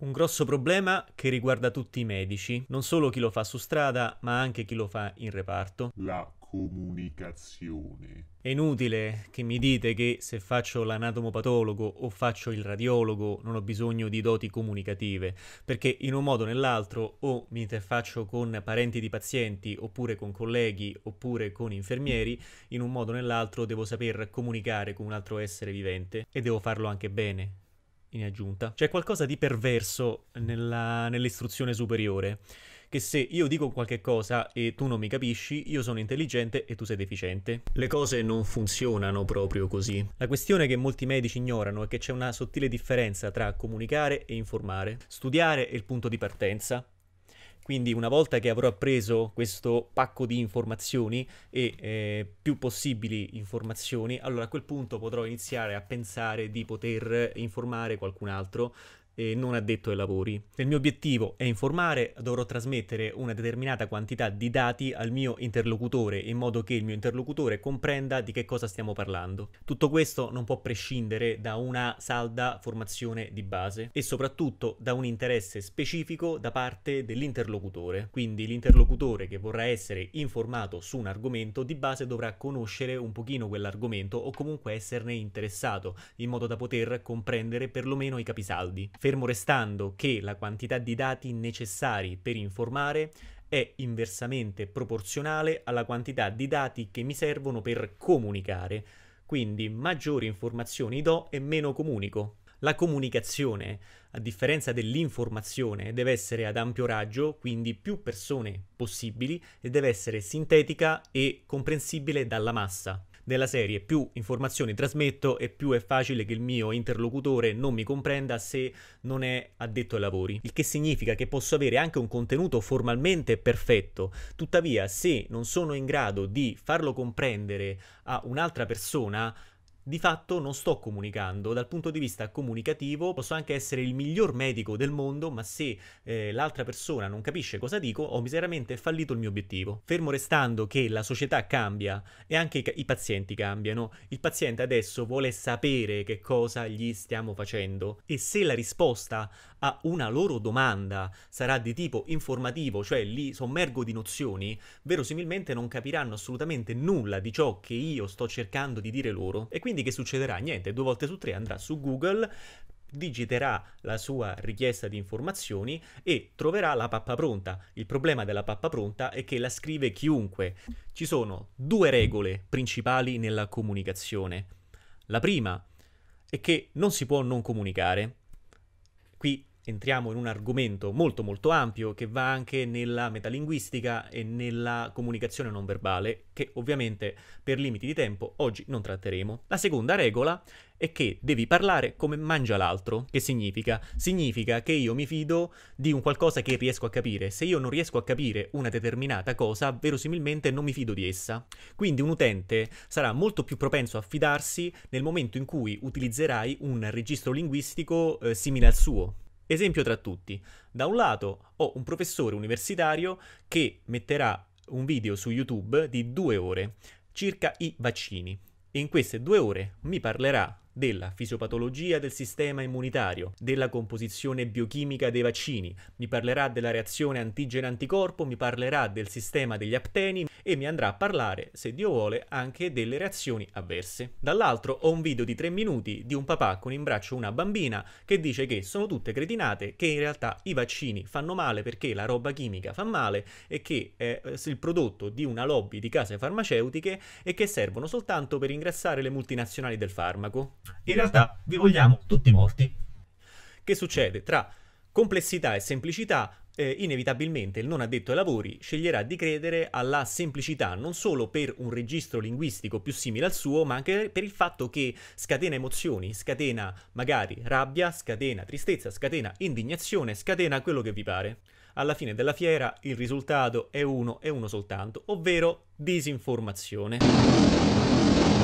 Un grosso problema che riguarda tutti i medici, non solo chi lo fa su strada, ma anche chi lo fa in reparto. La comunicazione. È inutile che mi dite che se faccio l'anatomopatologo o faccio il radiologo non ho bisogno di doti comunicative, perché in un modo o nell'altro o mi interfaccio con parenti di pazienti, oppure con colleghi, oppure con infermieri, in un modo o nell'altro devo saper comunicare con un altro essere vivente e devo farlo anche bene in aggiunta. C'è qualcosa di perverso nella, nell'istruzione superiore, che se io dico qualche cosa e tu non mi capisci, io sono intelligente e tu sei deficiente. Le cose non funzionano proprio così. La questione che molti medici ignorano è che c'è una sottile differenza tra comunicare e informare. Studiare è il punto di partenza, quindi una volta che avrò appreso questo pacco di informazioni e eh, più possibili informazioni, allora a quel punto potrò iniziare a pensare di poter informare qualcun altro e non addetto ai lavori. Il mio obiettivo è informare, dovrò trasmettere una determinata quantità di dati al mio interlocutore in modo che il mio interlocutore comprenda di che cosa stiamo parlando. Tutto questo non può prescindere da una salda formazione di base e soprattutto da un interesse specifico da parte dell'interlocutore. Quindi l'interlocutore che vorrà essere informato su un argomento di base dovrà conoscere un pochino quell'argomento o comunque esserne interessato in modo da poter comprendere perlomeno i capisaldi fermo restando che la quantità di dati necessari per informare è inversamente proporzionale alla quantità di dati che mi servono per comunicare, quindi maggiori informazioni do e meno comunico. La comunicazione, a differenza dell'informazione, deve essere ad ampio raggio, quindi più persone possibili, e deve essere sintetica e comprensibile dalla massa della serie più informazioni trasmetto e più è facile che il mio interlocutore non mi comprenda se non è addetto ai lavori, il che significa che posso avere anche un contenuto formalmente perfetto, tuttavia se non sono in grado di farlo comprendere a un'altra persona, di fatto non sto comunicando. Dal punto di vista comunicativo posso anche essere il miglior medico del mondo, ma se eh, l'altra persona non capisce cosa dico, ho miseramente fallito il mio obiettivo. Fermo restando che la società cambia e anche i, i pazienti cambiano. Il paziente adesso vuole sapere che cosa gli stiamo facendo e se la risposta a una loro domanda sarà di tipo informativo, cioè li sommergo di nozioni, verosimilmente non capiranno assolutamente nulla di ciò che io sto cercando di dire loro. E quindi vedi che succederà? Niente, due volte su tre andrà su Google, digiterà la sua richiesta di informazioni e troverà la pappa pronta. Il problema della pappa pronta è che la scrive chiunque. Ci sono due regole principali nella comunicazione. La prima è che non si può non comunicare. Qui entriamo in un argomento molto molto ampio che va anche nella metalinguistica e nella comunicazione non verbale, che ovviamente per limiti di tempo oggi non tratteremo. La seconda regola è che devi parlare come mangia l'altro. Che significa? Significa che io mi fido di un qualcosa che riesco a capire. Se io non riesco a capire una determinata cosa, verosimilmente non mi fido di essa. Quindi un utente sarà molto più propenso a fidarsi nel momento in cui utilizzerai un registro linguistico eh, simile al suo. Esempio tra tutti, da un lato ho un professore universitario che metterà un video su YouTube di due ore circa i vaccini. In queste due ore mi parlerà della fisiopatologia del sistema immunitario, della composizione biochimica dei vaccini, mi parlerà della reazione antigene-anticorpo, mi parlerà del sistema degli apteni e mi andrà a parlare, se Dio vuole, anche delle reazioni avverse. Dall'altro ho un video di 3 minuti di un papà con in braccio una bambina che dice che sono tutte cretinate, che in realtà i vaccini fanno male perché la roba chimica fa male e che è eh, il prodotto di una lobby di case farmaceutiche e che servono soltanto per ingrassare le multinazionali del farmaco. In realtà vi vogliamo tutti morti. Che succede? Tra complessità e semplicità, eh, inevitabilmente il non addetto ai lavori sceglierà di credere alla semplicità, non solo per un registro linguistico più simile al suo, ma anche per il fatto che scatena emozioni, scatena magari rabbia, scatena tristezza, scatena indignazione, scatena quello che vi pare. Alla fine della fiera il risultato è uno e uno soltanto, ovvero disinformazione.